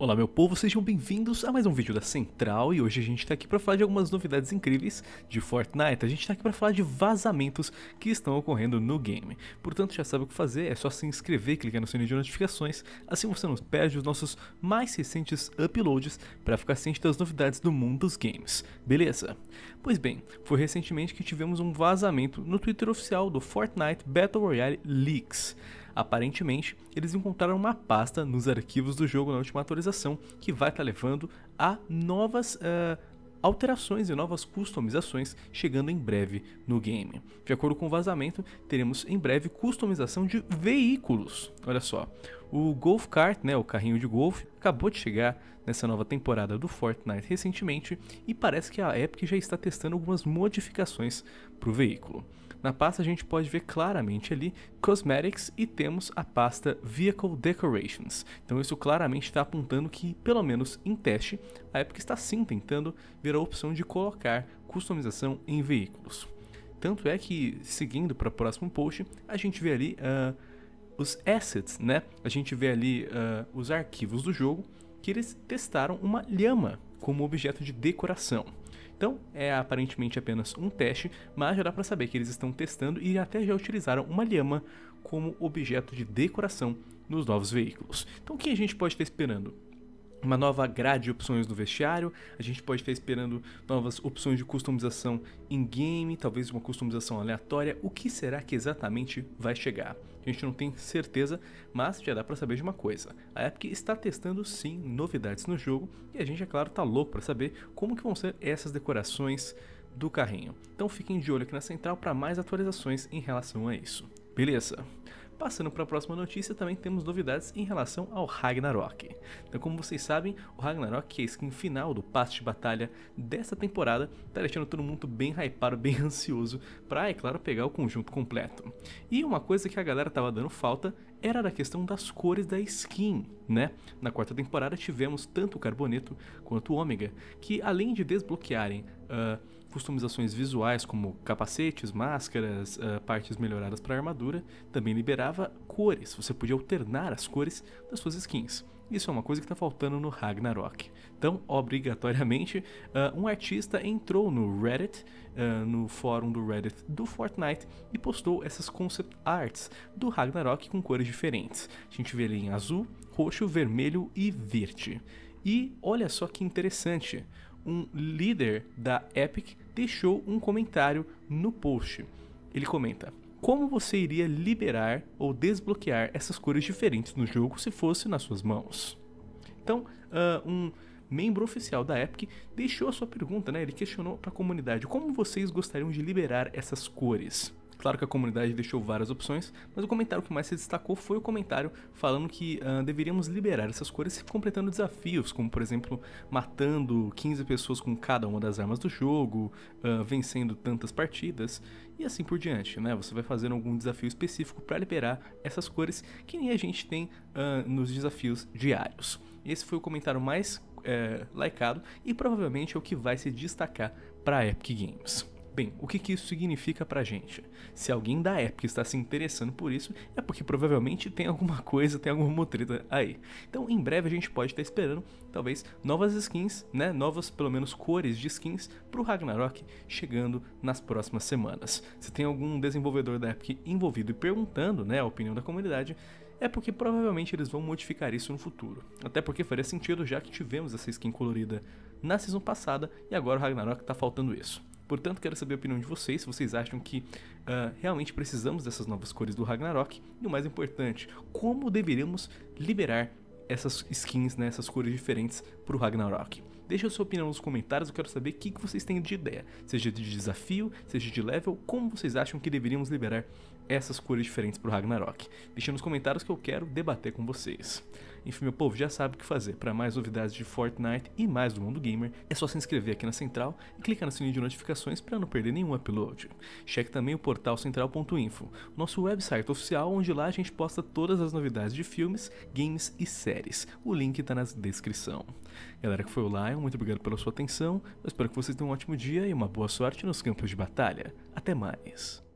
Olá meu povo, sejam bem-vindos a mais um vídeo da Central e hoje a gente tá aqui para falar de algumas novidades incríveis de Fortnite. A gente tá aqui para falar de vazamentos que estão ocorrendo no game. Portanto, já sabe o que fazer, é só se inscrever, clicar no sininho de notificações, assim você não perde os nossos mais recentes uploads para ficar ciente das novidades do mundo dos games. Beleza? Pois bem, foi recentemente que tivemos um vazamento no Twitter oficial do Fortnite Battle Royale Leaks. Aparentemente, eles encontraram uma pasta nos arquivos do jogo na última atualização que vai estar tá levando a novas. Uh, alterações e novas customizações chegando em breve no game. De acordo com o vazamento, teremos em breve customização de veículos. Olha só, o Golf Kart, né, o carrinho de golfe, acabou de chegar nessa nova temporada do Fortnite recentemente e parece que a Epic já está testando algumas modificações para o veículo. Na pasta a gente pode ver claramente ali Cosmetics e temos a pasta Vehicle Decorations. Então isso claramente está apontando que, pelo menos em teste, a Epic está sim tentando ver a opção de colocar customização em veículos. Tanto é que, seguindo para o próximo post, a gente vê ali uh, os assets, né? A gente vê ali uh, os arquivos do jogo que eles testaram uma lhama como objeto de decoração. Então, é aparentemente apenas um teste, mas já dá para saber que eles estão testando e até já utilizaram uma lhama como objeto de decoração nos novos veículos. Então, o que a gente pode estar esperando? uma nova grade de opções no vestiário, a gente pode estar esperando novas opções de customização em game, talvez uma customização aleatória. O que será que exatamente vai chegar? A gente não tem certeza, mas já dá para saber de uma coisa. A Epic está testando sim novidades no jogo e a gente, é claro, tá louco para saber como que vão ser essas decorações do carrinho. Então fiquem de olho aqui na central para mais atualizações em relação a isso. Beleza? Passando para a próxima notícia, também temos novidades em relação ao Ragnarok. Então, como vocês sabem, o Ragnarok, que é a skin final do passe de batalha dessa temporada, está deixando todo mundo bem hypado, bem ansioso para, é claro, pegar o conjunto completo. E uma coisa que a galera tava dando falta era da questão das cores da skin, né? Na quarta temporada tivemos tanto o Carboneto quanto o Ômega, que além de desbloquearem uh, customizações visuais como capacetes, máscaras, uh, partes melhoradas para armadura, também liberava cores. Você podia alternar as cores das suas skins. Isso é uma coisa que está faltando no Ragnarok. Então, obrigatoriamente, uh, um artista entrou no Reddit, uh, no fórum do Reddit do Fortnite, e postou essas concept arts do Ragnarok com cores diferentes. A gente vê ele em azul, roxo, vermelho e verde. E olha só que interessante um líder da Epic deixou um comentário no post. Ele comenta: Como você iria liberar ou desbloquear essas cores diferentes no jogo se fosse nas suas mãos? Então, uh, um membro oficial da Epic, deixou a sua pergunta, né? Ele questionou para a comunidade como vocês gostariam de liberar essas cores. Claro que a comunidade deixou várias opções, mas o comentário que mais se destacou foi o comentário falando que uh, deveríamos liberar essas cores completando desafios, como por exemplo matando 15 pessoas com cada uma das armas do jogo, uh, vencendo tantas partidas e assim por diante. Né? Você vai fazendo algum desafio específico para liberar essas cores que nem a gente tem uh, nos desafios diários. Esse foi o comentário mais é, likeado e provavelmente é o que vai se destacar para a Epic Games. Bem, o que, que isso significa pra gente? Se alguém da Epic está se interessando por isso, é porque provavelmente tem alguma coisa, tem alguma treta aí. Então, em breve a gente pode estar esperando, talvez, novas skins, né? Novas, pelo menos, cores de skins pro Ragnarok chegando nas próximas semanas. Se tem algum desenvolvedor da Epic envolvido e perguntando, né, a opinião da comunidade, é porque provavelmente eles vão modificar isso no futuro. Até porque faria sentido já que tivemos essa skin colorida na season passada e agora o Ragnarok está faltando isso. Portanto, quero saber a opinião de vocês, se vocês acham que uh, realmente precisamos dessas novas cores do Ragnarok. E o mais importante, como deveríamos liberar essas skins, né, essas cores diferentes pro Ragnarok. Deixa a sua opinião nos comentários, eu quero saber o que vocês têm de ideia, seja de desafio, seja de level, como vocês acham que deveríamos liberar essas cores diferentes para o Ragnarok. Deixa nos comentários que eu quero debater com vocês. Enfim, meu povo, já sabe o que fazer. Para mais novidades de Fortnite e mais do mundo gamer, é só se inscrever aqui na Central e clicar no sininho de notificações para não perder nenhum upload. Cheque também o portal central.info, nosso website oficial onde lá a gente posta todas as novidades de filmes, games e séries. O link está na descrição. Galera que foi o Lion, muito obrigado pela sua atenção. Eu espero que vocês tenham um ótimo dia e uma boa sorte nos campos de batalha. Até mais.